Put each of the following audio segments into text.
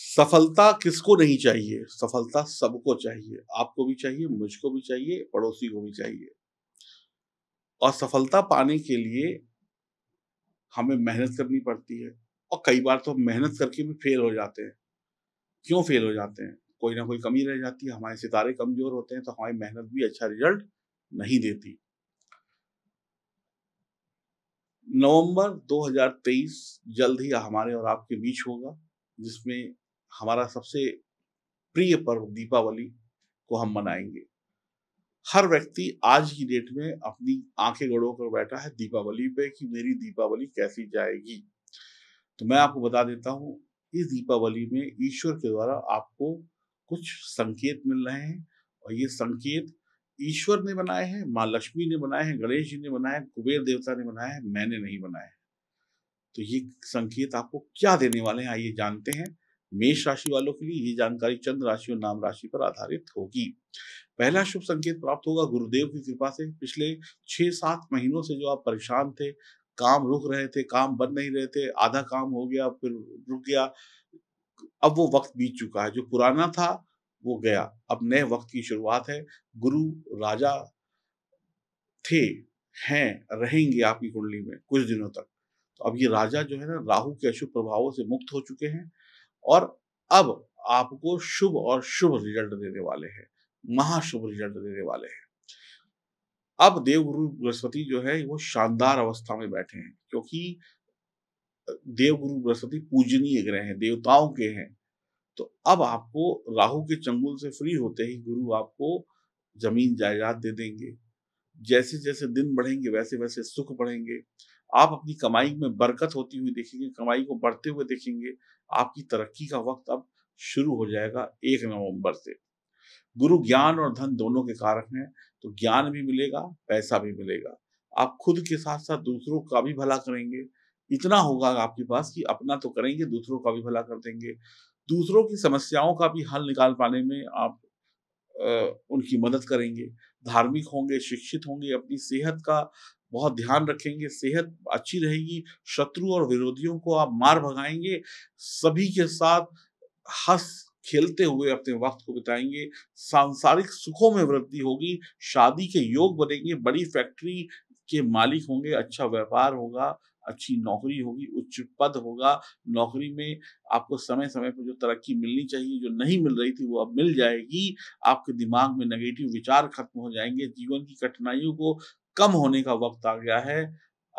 सफलता किसको नहीं चाहिए सफलता सबको चाहिए आपको भी चाहिए मुझको भी चाहिए पड़ोसी को भी चाहिए और सफलता पाने के लिए हमें मेहनत करनी पड़ती है और कई बार तो मेहनत करके भी फेल हो जाते हैं क्यों फेल हो जाते हैं कोई ना कोई कमी रह जाती है हमारे सितारे कमजोर होते हैं तो हमारी मेहनत भी अच्छा रिजल्ट नहीं देती नवंबर 2023 जल्द ही हमारे और आपके बीच होगा जिसमें हमारा सबसे प्रिय पर्व दीपावली को हम मनाएंगे हर व्यक्ति आज की डेट में अपनी आंखें गड़ो कर बैठा है दीपावली पे कि मेरी दीपावली कैसी जाएगी तो मैं आपको बता देता हूँ इस दीपावली में ईश्वर के द्वारा आपको कुछ संकेत मिल रहे हैं और ये संकेत ईश्वर ने बनाए हैं माँ लक्ष्मी ने बनाए हैं गणेश जी ने बनाए हैं कुबेर देवता ने बनाए हैं मैंने नहीं बनाए तो ये संकेत आपको क्या देने वाले हैं आइए जानते हैं मेष राशि वालों के लिए ये जानकारी चंद्र राशि और नाम राशि पर आधारित होगी पहला शुभ संकेत प्राप्त होगा गुरुदेव की कृपा से पिछले छह सात महीनों से जो आप परेशान थे काम रुक रहे थे काम बन नहीं रहे थे आधा काम हो गया फिर रुक गया अब वो वक्त बीत चुका है जो पुराना था वो गया अब नए वक्त की शुरुआत है गुरु राजा थे हैं रहेंगे आपकी कुंडली में कुछ दिनों तक तो अब ये राजा जो है ना राहु के अशुभ प्रभावों से मुक्त हो चुके हैं और अब आपको शुभ और शुभ रिजल्ट देने वाले हैं महाशुभ रिजल्ट देने वाले हैं अब देवगुरु बृहस्पति जो है वो शानदार अवस्था में बैठे हैं क्योंकि देवगुरु बृहस्पति पूजनीय ग्रह हैं देवताओं के हैं तो अब आपको राहु के चंगुल से फ्री होते ही गुरु आपको जमीन जायदाद दे देंगे जैसे जैसे दिन बढ़ेंगे वैसे वैसे सुख बढ़ेंगे आप अपनी कमाई में बरकत होती हुई देखेंगे कमाई को बढ़ते हुए देखेंगे आपकी तरक्की का वक्त अब शुरू हो जाएगा एक नवंबर से गुरु ज्ञान और धन दोनों के कारक हैं तो ज्ञान भी मिलेगा पैसा भी मिलेगा आप खुद के साथ साथ दूसरों का भी भला करेंगे इतना होगा आपके पास कि अपना तो करेंगे दूसरों का भी भला कर देंगे दूसरों की समस्याओं का भी हल निकाल पाने में आप उनकी मदद करेंगे धार्मिक होंगे शिक्षित होंगे अपनी सेहत का बहुत ध्यान रखेंगे सेहत अच्छी रहेगी शत्रु और विरोधियों को आप मार भगाएंगे सभी के साथ हंस खेलते हुए अपने वक्त को बिताएंगे सांसारिक सुखों में वृद्धि होगी शादी के योग बनेंगे बड़ी फैक्ट्री के मालिक होंगे अच्छा व्यापार होगा अच्छी नौकरी होगी उच्च पद होगा नौकरी में आपको समय समय पर जो तरक्की मिलनी चाहिए जो नहीं मिल रही थी वो अब मिल जाएगी आपके दिमाग में नेगेटिव विचार खत्म हो जाएंगे जीवन की कठिनाइयों को कम होने का वक्त आ गया है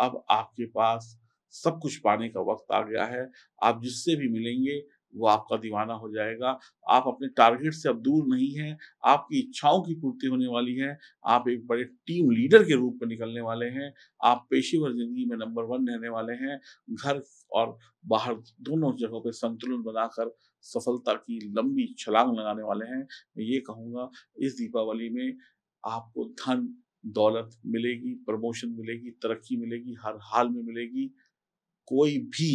अब आपके पास सब कुछ पाने का वक्त आ गया है आप जिससे भी मिलेंगे वो आपका दीवाना हो जाएगा आप अपने टारगेट से अब दूर नहीं हैं आपकी इच्छाओं की पूर्ति होने वाली है आप एक बड़े टीम लीडर के रूप में निकलने वाले हैं आप पेशेवर जिंदगी में नंबर वन रहने वाले हैं घर और बाहर दोनों जगहों पे संतुलन बनाकर सफलता की लंबी छलांग लगाने वाले हैं मैं ये कहूँगा इस दीपावली में आपको धन दौलत मिलेगी प्रमोशन मिलेगी तरक्की मिलेगी हर हाल में मिलेगी कोई भी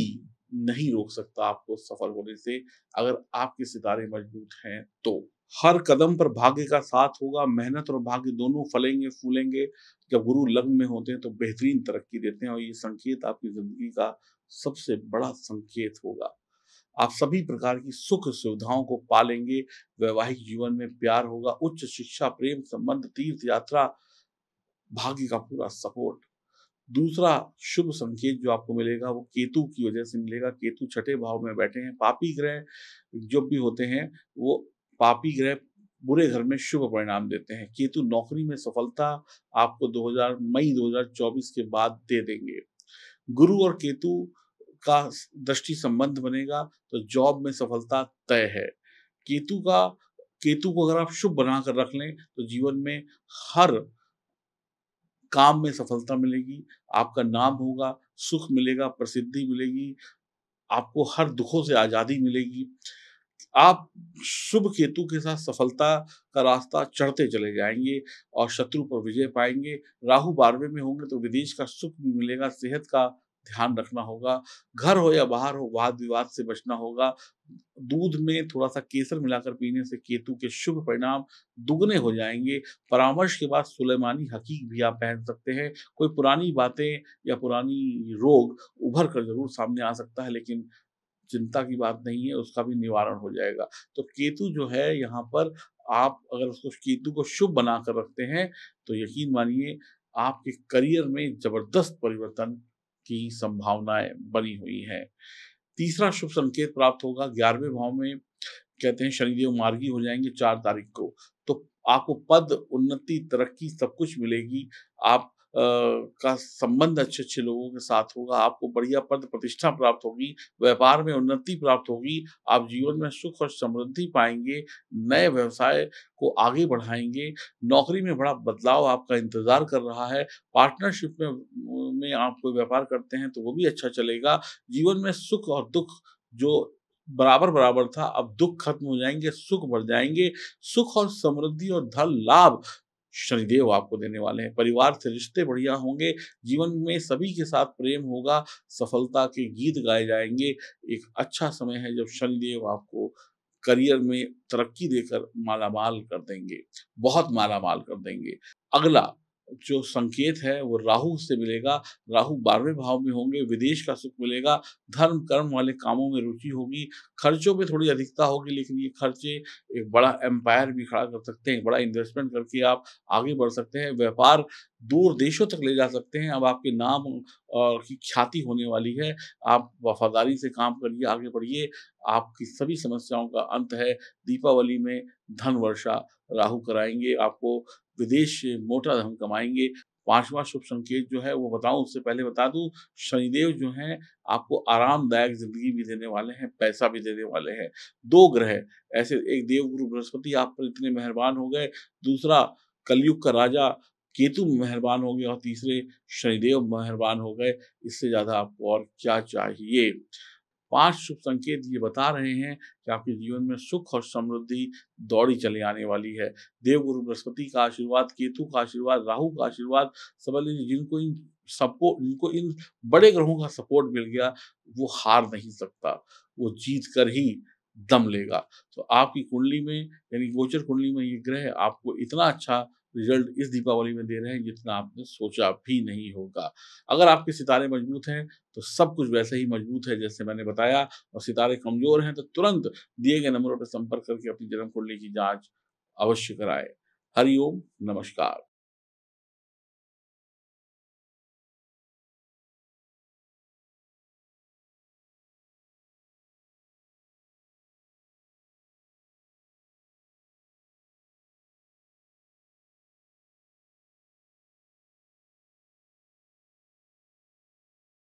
नहीं रोक सकता आपको सफल होने से अगर आपके सितारे मजबूत हैं तो हर कदम पर भाग्य का साथ होगा मेहनत और भाग्य दोनों फलेंगे फूलेंगे जब गुरु लग्न में होते हैं तो बेहतरीन तरक्की देते हैं और ये संकेत आपकी जिंदगी का सबसे बड़ा संकेत होगा आप सभी प्रकार की सुख सुविधाओं को पालेंगे वैवाहिक जीवन में प्यार होगा उच्च शिक्षा प्रेम संबंध तीर्थ यात्रा भाग्य का पूरा सपोर्ट दूसरा शुभ संकेत जो आपको मिलेगा वो केतु की वजह से मिलेगा केतु छठे भाव में बैठे हैं पापी ग्रह जो भी होते हैं वो पापी ग्रह बुरे घर में शुभ परिणाम देते हैं केतु नौकरी में सफलता आपको 2000 मई 2024 के बाद दे देंगे गुरु और केतु का दृष्टि संबंध बनेगा तो जॉब में सफलता तय है केतु का केतु को अगर आप शुभ बनाकर रख लें तो जीवन में हर काम में सफलता मिलेगी आपका नाम होगा सुख मिलेगा प्रसिद्धि मिलेगी आपको हर दुखों से आज़ादी मिलेगी आप शुभ केतु के साथ सफलता का रास्ता चढ़ते चले जाएंगे और शत्रु पर विजय पाएंगे राहु बारहवें में होंगे तो विदेश का सुख भी मिलेगा सेहत का ध्यान रखना होगा घर हो या बाहर हो वाद विवाद से बचना होगा दूध में थोड़ा सा केसर मिलाकर पीने से केतु के शुभ परिणाम दुगने हो जाएंगे परामर्श के बाद सुलेमानी हकीक भी आप पहन सकते हैं कोई पुरानी बातें या पुरानी रोग उभर कर जरूर सामने आ सकता है लेकिन चिंता की बात नहीं है उसका भी निवारण हो जाएगा तो केतु जो है यहाँ पर आप अगर उसको केतु को शुभ बनाकर रखते हैं तो यकीन मानिए आपके करियर में जबरदस्त परिवर्तन की संभावनाएं बनी हुई है तीसरा शुभ संकेत प्राप्त होगा ग्यारहवें भाव में कहते हैं शनिदेव मार्गी हो जाएंगे चार तारीख को तो आपको पद उन्नति तरक्की सब कुछ मिलेगी आप का संबंध अच्छे अच्छे लोगों के साथ होगा आपको बढ़िया पद प्रतिष्ठा प्राप्त होगी व्यापार में उन्नति प्राप्त होगी आप जीवन में सुख और समृद्धि पाएंगे नए व्यवसाय को आगे बढ़ाएंगे नौकरी में बड़ा बदलाव आपका इंतजार कर रहा है पार्टनरशिप में में आप कोई व्यापार करते हैं तो वो भी अच्छा चलेगा जीवन में सुख और दुख जो बराबर बराबर था अब दुख खत्म हो जाएंगे सुख बढ़ जाएंगे सुख और समृद्धि और धन लाभ शनिदेव आपको देने वाले हैं परिवार से रिश्ते बढ़िया होंगे जीवन में सभी के साथ प्रेम होगा सफलता के गीत गाए जाएंगे एक अच्छा समय है जब शनिदेव आपको करियर में तरक्की देकर मालामाल कर देंगे बहुत मालामाल कर देंगे अगला जो संकेत है वो राहु से मिलेगा राहु बारहवें भाव में होंगे विदेश का सुख मिलेगा धर्म कर्म वाले कामों में रुचि होगी खर्चों में थोड़ी अधिकता होगी लेकिन ये खर्चे एक बड़ा एम्पायर भी खड़ा कर सकते हैं एक बड़ा इन्वेस्टमेंट करके आप आगे बढ़ सकते हैं व्यापार दूर देशों तक ले जा सकते हैं अब आपके नाम की ख्याति होने वाली है आप वफादारी से काम करिए आगे बढ़िए आपकी सभी समस्याओं का अंत है दीपावली में धन वर्षा राहु कराएंगे आपको विदेश से मोटा धन कमाएंगे पांचवा शुभ संकेत जो है वो बताऊं उससे पहले बता दूं शनिदेव जो हैं आपको आरामदायक जिंदगी भी देने वाले हैं पैसा भी देने वाले हैं दो ग्रह ऐसे एक देवगुरु बृहस्पति आप पर इतने मेहरबान हो गए दूसरा कलयुग का राजा केतु मेहरबान हो गए और तीसरे शनिदेव मेहरबान हो गए इससे ज़्यादा आपको और क्या चाहिए पांच शुभ संकेत ये बता रहे हैं कि आपके जीवन में सुख और समृद्धि दौड़ी चले आने वाली है देवगुरु बृहस्पति का आशीर्वाद केतु का आशीर्वाद राहु का आशीर्वाद समझ लीजिए जिनको इन सपोर्ट जिनको इन बड़े ग्रहों का सपोर्ट मिल गया वो हार नहीं सकता वो जीत कर ही दम लेगा तो आपकी कुंडली में यानी गोचर कुंडली में ये ग्रह आपको इतना अच्छा रिजल्ट इस दीपावली में दे रहे हैं जितना आपने सोचा भी नहीं होगा अगर आपके सितारे मजबूत हैं तो सब कुछ वैसे ही मजबूत है जैसे मैंने बताया और सितारे कमजोर हैं तो तुरंत दिए गए नंबरों पर संपर्क करके अपनी जन्म कुंडली की जाँच अवश्य कराए हरिओम नमस्कार